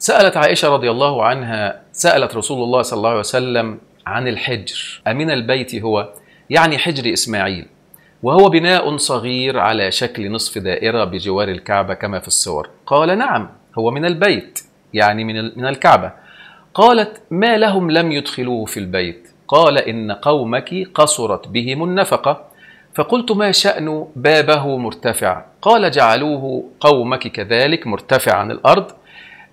سألت عائشة رضي الله عنها سألت رسول الله صلى الله عليه وسلم عن الحجر أمن البيت هو يعني حجر إسماعيل وهو بناء صغير على شكل نصف دائرة بجوار الكعبة كما في الصور قال نعم هو من البيت يعني من الكعبة قالت ما لهم لم يدخلوه في البيت قال إن قومك قصرت بهم النفقة فقلت ما شأن بابه مرتفع قال جعلوه قومك كذلك مرتفع عن الأرض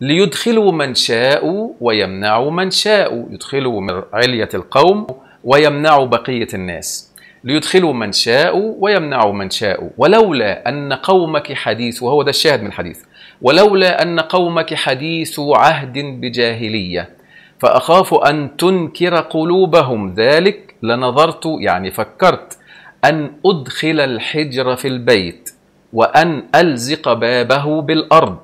ليدخلوا من شاءوا ويمنعوا من شاءوا يدخلوا من علية القوم ويمنعوا بقية الناس ليدخلوا من شاءوا ويمنعوا من شاءوا ولولا أن قومك حديث وهو ده الشاهد من الحديث ولولا أن قومك حديث عهد بجاهلية فأخاف أن تنكر قلوبهم ذلك لنظرت يعني فكرت أن أدخل الحجر في البيت وأن ألزق بابه بالأرض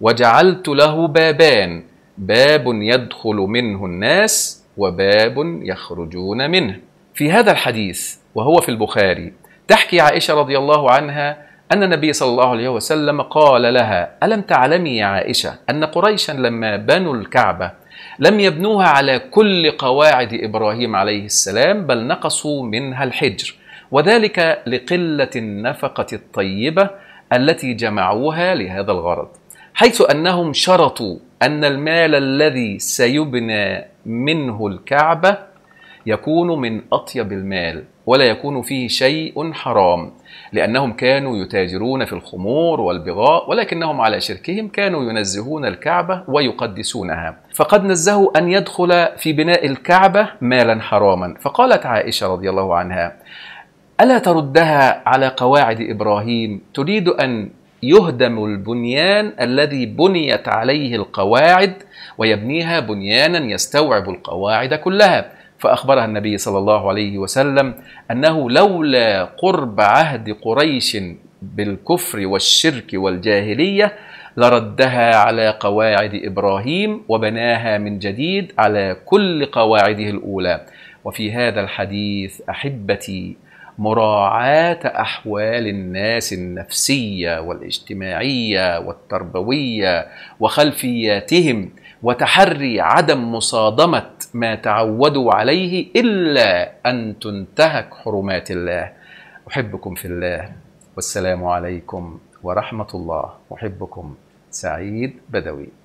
وجعلت له بابان باب يدخل منه الناس وباب يخرجون منه في هذا الحديث وهو في البخاري تحكي عائشه رضي الله عنها أن النبي صلى الله عليه وسلم قال لها: ألم تعلمي يا عائشة أن قريشا لما بنوا الكعبة لم يبنوها على كل قواعد إبراهيم عليه السلام بل نقصوا منها الحجر، وذلك لقلة النفقة الطيبة التي جمعوها لهذا الغرض. حيث انهم شرطوا ان المال الذي سيبنى منه الكعبه يكون من اطيب المال ولا يكون فيه شيء حرام لانهم كانوا يتاجرون في الخمور والبغاء ولكنهم على شركهم كانوا ينزهون الكعبه ويقدسونها فقد نزهوا ان يدخل في بناء الكعبه مالا حراما فقالت عائشه رضي الله عنها الا تردها على قواعد ابراهيم تريد ان يهدم البنيان الذي بنيت عليه القواعد ويبنيها بنيانا يستوعب القواعد كلها فأخبرها النبي صلى الله عليه وسلم أنه لولا قرب عهد قريش بالكفر والشرك والجاهلية لردها على قواعد إبراهيم وبناها من جديد على كل قواعده الأولى وفي هذا الحديث أحبتي مراعاه احوال الناس النفسيه والاجتماعيه والتربويه وخلفياتهم وتحري عدم مصادمه ما تعودوا عليه الا ان تنتهك حرمات الله احبكم في الله والسلام عليكم ورحمه الله احبكم سعيد بدوي